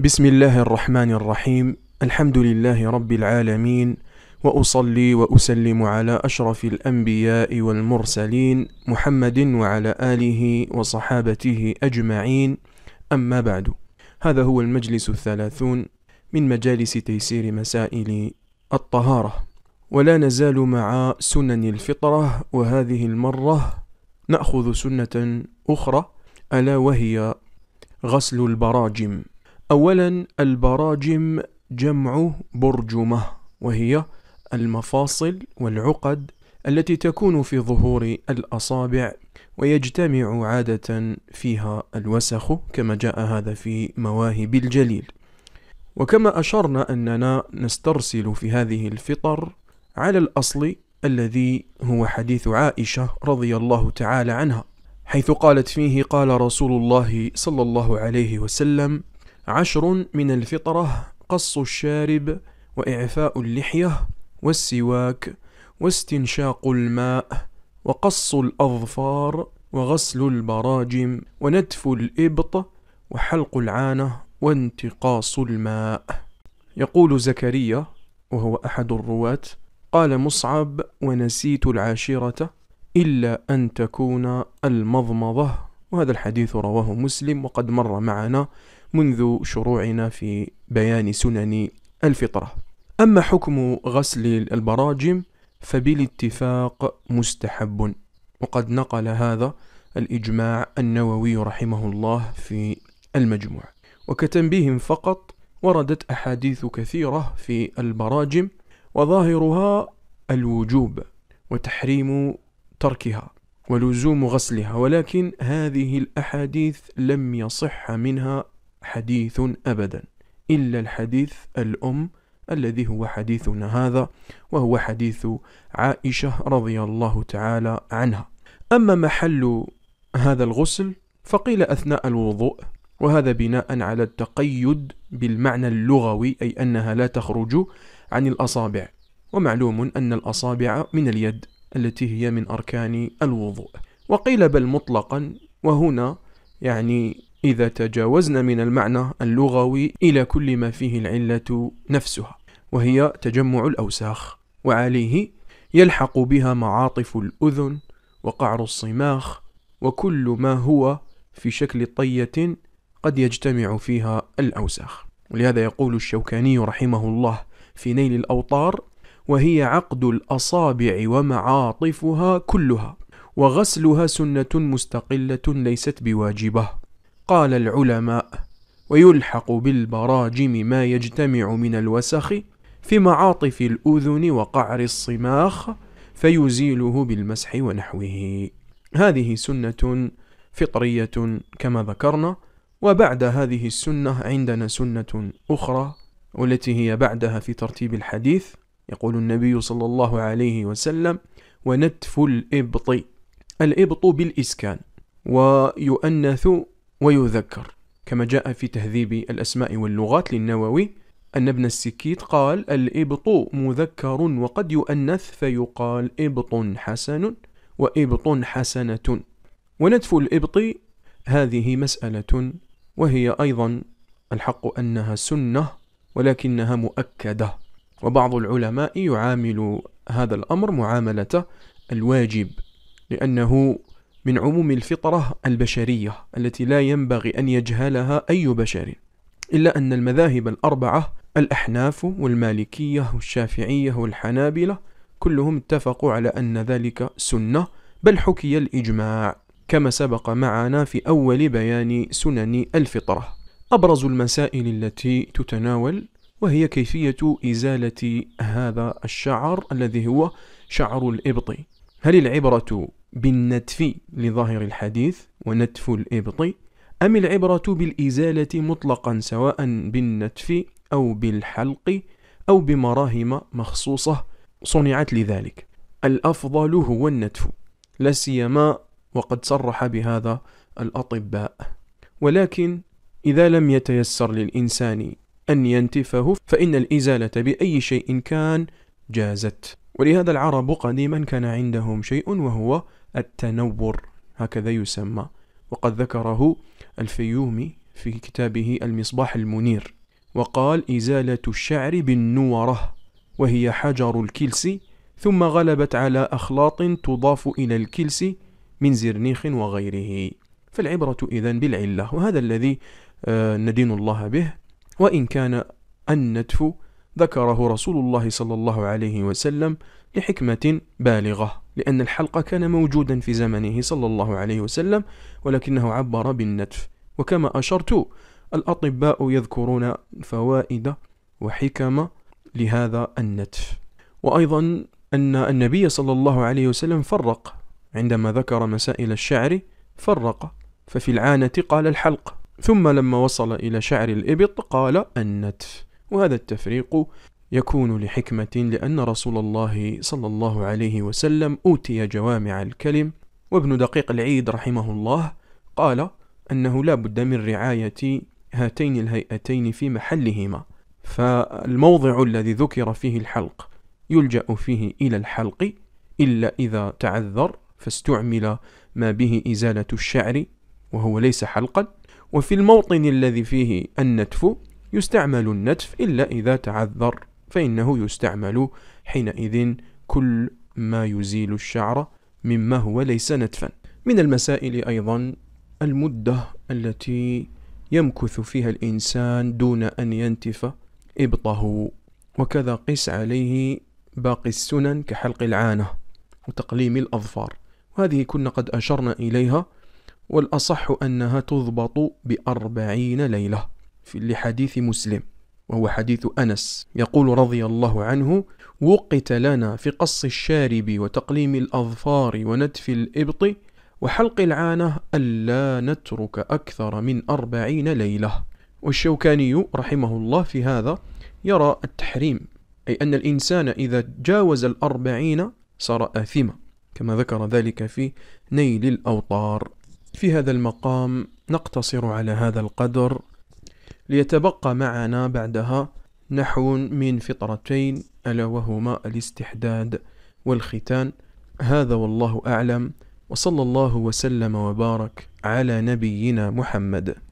بسم الله الرحمن الرحيم الحمد لله رب العالمين واصلي واسلم على اشرف الانبياء والمرسلين محمد وعلى اله وصحابته اجمعين اما بعد هذا هو المجلس الثلاثون من مجالس تيسير مسائل الطهاره ولا نزال مع سنن الفطره وهذه المره ناخذ سنه اخرى الا وهي غسل البراجم أولا البراجم جمع برجمة وهي المفاصل والعقد التي تكون في ظهور الأصابع ويجتمع عادة فيها الوسخ كما جاء هذا في مواهب الجليل وكما أشرنا أننا نسترسل في هذه الفطر على الأصل الذي هو حديث عائشة رضي الله تعالى عنها حيث قالت فيه قال رسول الله صلى الله عليه وسلم عشر من الفطرة قص الشارب وإعفاء اللحية والسواك واستنشاق الماء وقص الأظفار وغسل البراجم ونتف الإبط وحلق العانة وانتقاص الماء يقول زكريا وهو أحد الرواة قال مصعب ونسيت العاشرة إلا أن تكون المضمضة وهذا الحديث رواه مسلم وقد مر معنا منذ شروعنا في بيان سنن الفطرة أما حكم غسل البراجم فبالاتفاق مستحب وقد نقل هذا الإجماع النووي رحمه الله في المجموع وكتنبيه فقط وردت أحاديث كثيرة في البراجم وظاهرها الوجوب وتحريم تركها ولزوم غسلها ولكن هذه الأحاديث لم يصح منها حديث أبدا إلا الحديث الأم الذي هو حديثنا هذا وهو حديث عائشة رضي الله تعالى عنها أما محل هذا الغسل فقيل أثناء الوضوء وهذا بناء على التقيد بالمعنى اللغوي أي أنها لا تخرج عن الأصابع ومعلوم أن الأصابع من اليد التي هي من أركان الوضوء وقيل بل مطلقا وهنا يعني إذا تجاوزنا من المعنى اللغوي إلى كل ما فيه العلة نفسها وهي تجمع الأوساخ وعليه يلحق بها معاطف الأذن وقعر الصماخ وكل ما هو في شكل طية قد يجتمع فيها الأوساخ ولهذا يقول الشوكاني رحمه الله في نيل الأوطار وهي عقد الأصابع ومعاطفها كلها وغسلها سنة مستقلة ليست بواجبة قال العلماء ويلحق بالبراجم ما يجتمع من الوسخ في معاطف الأذن وقعر الصماخ فيزيله بالمسح ونحوه هذه سنة فطرية كما ذكرنا وبعد هذه السنة عندنا سنة أخرى والتي هي بعدها في ترتيب الحديث يقول النبي صلى الله عليه وسلم ونتف الإبط الإبط بالإسكان ويؤنث ويذكر كما جاء في تهذيب الأسماء واللغات للنووي أن ابن السكيت قال الإبط مذكر وقد يؤنث فيقال إبط حسن وإبط حسنة وندف الإبط هذه مسألة وهي أيضا الحق أنها سنة ولكنها مؤكدة وبعض العلماء يعامل هذا الأمر معاملة الواجب لأنه من عموم الفطرة البشرية التي لا ينبغي أن يجهلها أي بشر إلا أن المذاهب الأربعة الأحناف والمالكية والشافعية والحنابلة كلهم اتفقوا على أن ذلك سنة بل حكي الإجماع كما سبق معنا في أول بيان سنن الفطرة أبرز المسائل التي تتناول وهي كيفية إزالة هذا الشعر الذي هو شعر الإبط هل العبرة بالنتف لظاهر الحديث ونتف الإبط أم العبرة بالإزالة مطلقا سواء بالنتف أو بالحلق أو بمراهم مخصوصة صنعت لذلك الأفضل هو النتف لا سيما وقد صرح بهذا الأطباء ولكن إذا لم يتيسر للإنسان أن ينتفه فإن الإزالة بأي شيء كان جازت ولهذا العرب قديما كان عندهم شيء وهو التنور هكذا يسمى وقد ذكره الفيومي في كتابه المصباح المنير وقال إزالة الشعر بالنورة وهي حجر الكلس ثم غلبت على أخلاط تضاف إلى الكلس من زرنيخ وغيره فالعبرة إذن بالعلة وهذا الذي آه، ندين الله به وإن كان النتف ذكره رسول الله صلى الله عليه وسلم لحكمة بالغة لأن الحلق كان موجودا في زمنه صلى الله عليه وسلم ولكنه عبر بالنتف وكما أشرت الأطباء يذكرون فوائد وحكم لهذا النتف وأيضا أن النبي صلى الله عليه وسلم فرق عندما ذكر مسائل الشعر فرق ففي العانة قال الحلق ثم لما وصل إلى شعر الإبط قال النتف وهذا التفريق يكون لحكمة لأن رسول الله صلى الله عليه وسلم أوتي جوامع الكلم وابن دقيق العيد رحمه الله قال أنه لا بد من رعاية هاتين الهيئتين في محلهما فالموضع الذي ذكر فيه الحلق يلجأ فيه إلى الحلق إلا إذا تعذر فاستعمل ما به إزالة الشعر وهو ليس حلقا وفي الموطن الذي فيه النتف يستعمل النتف إلا إذا تعذر فإنه يستعمل حينئذ كل ما يزيل الشعر مما هو ليس نتفا من المسائل أيضا المدة التي يمكث فيها الإنسان دون أن ينتف إبطه وكذا قس عليه باقي السنن كحلق العانة وتقليم الأظفار وهذه كنا قد أشرنا إليها والأصح أنها تضبط بأربعين ليلة في لحديث مسلم وهو حديث أنس يقول رضي الله عنه وقت لنا في قص الشارب وتقليم الأظفار ونتف الإبط وحلق العانة ألا نترك أكثر من أربعين ليلة والشوكاني رحمه الله في هذا يرى التحريم أي أن الإنسان إذا جاوز الأربعين صار آثما كما ذكر ذلك في نيل الأوطار في هذا المقام نقتصر على هذا القدر ليتبقى معنا بعدها نحو من فطرتين ألا وهما الاستحداد والختان هذا والله أعلم وصلى الله وسلم وبارك على نبينا محمد